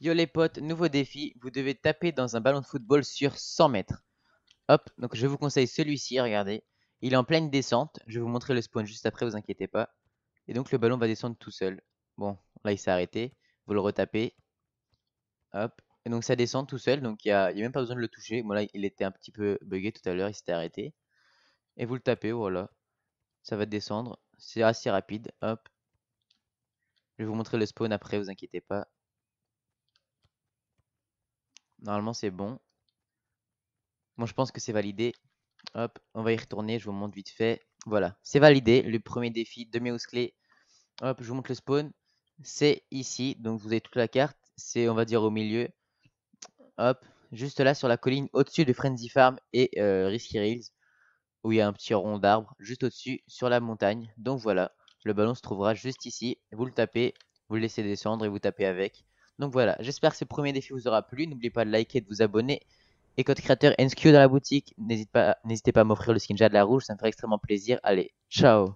Yo les potes, nouveau défi, vous devez taper dans un ballon de football sur 100 mètres. Hop, donc je vous conseille celui-ci, regardez. Il est en pleine descente, je vais vous montrer le spawn juste après, vous inquiétez pas. Et donc le ballon va descendre tout seul. Bon, là il s'est arrêté, vous le retapez. Hop, et donc ça descend tout seul, donc il n'y a, même pas besoin de le toucher. Bon là il était un petit peu bugué tout à l'heure, il s'était arrêté. Et vous le tapez, voilà. Ça va descendre, c'est assez rapide, hop. Je vais vous montrer le spawn après, vous inquiétez pas. Normalement, c'est bon. Bon, je pense que c'est validé. Hop, on va y retourner. Je vous montre vite fait. Voilà, c'est validé. Le premier défi de Meus Clé. Hop, je vous montre le spawn. C'est ici. Donc, vous avez toute la carte. C'est, on va dire, au milieu. Hop, juste là sur la colline au-dessus de Frenzy Farm et euh, Risky Reels. Où il y a un petit rond d'arbre juste au-dessus sur la montagne. Donc voilà, le ballon se trouvera juste ici. Vous le tapez, vous le laissez descendre et vous tapez avec. Donc voilà, j'espère que ce premier défi vous aura plu. N'oubliez pas de liker, de vous abonner. Et code créateur NSQ dans la boutique. N'hésitez pas, pas à m'offrir le skinja de la rouge, ça me ferait extrêmement plaisir. Allez, ciao